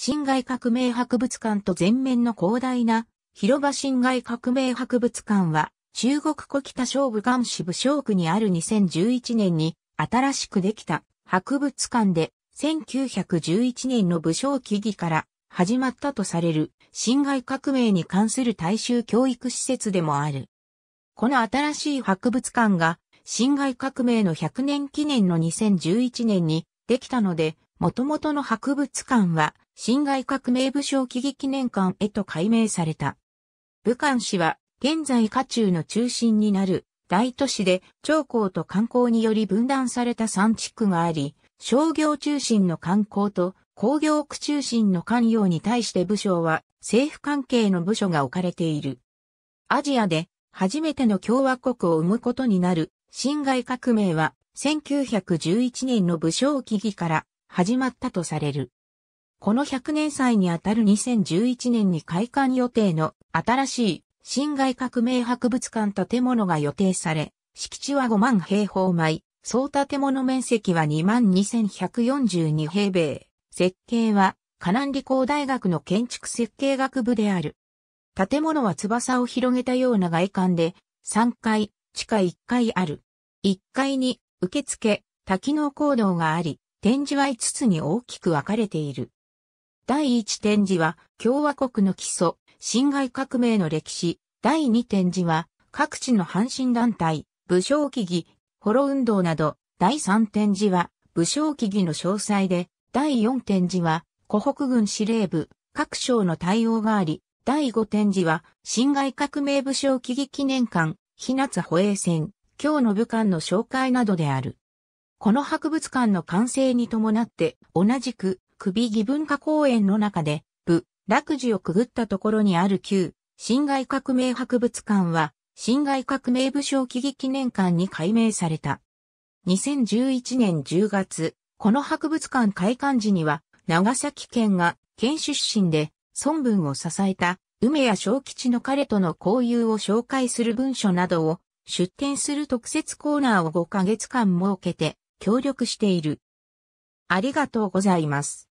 辛亥革命博物館と前面の広大な広場辛亥革命博物館は中国古北省武漢市武将区にある2011年に新しくできた博物館で1911年の武将起義から始まったとされる侵害革命に関する大衆教育施設でもある。この新しい博物館が侵害革命の100年記念の2011年にできたので元々の博物館は、辛亥革命武将起義記念館へと改名された。武漢市は、現在家中の中心になる大都市で、長江と観光により分断された山地区があり、商業中心の観光と工業区中心の関与に対して武将は政府関係の部署が置かれている。アジアで初めての共和国を生むことになる辛亥革命は1911年の武将起義から始まったとされる。この100年祭にあたる2011年に開館予定の新しい新外革命博物館建物が予定され、敷地は5万平方米、総建物面積は22,142平米、設計は河南理工大学の建築設計学部である。建物は翼を広げたような外観で、3階、地下1階ある。1階に受付、多機能行動があり、展示は5つに大きく分かれている。第1展示は共和国の基礎、侵害革命の歴史。第2展示は各地の阪神団体、武将記義、ホロ運動など。第3展示は武将記義の詳細で。第4展示は湖北軍司令部、各省の対応があり。第5展示は侵害革命武将記義記念館、日夏保衛戦、今日の武漢の紹介などである。この博物館の完成に伴って、同じく、首木文化公園の中で、部、落寺をくぐったところにある旧、辛亥革命博物館は、辛亥革命武将記劇記念館に改名された。2011年10月、この博物館開館時には、長崎県が県出身で、孫文を支えた、梅谷小吉の彼との交友を紹介する文書などを出展する特設コーナーを5ヶ月間設けて、協力している。ありがとうございます。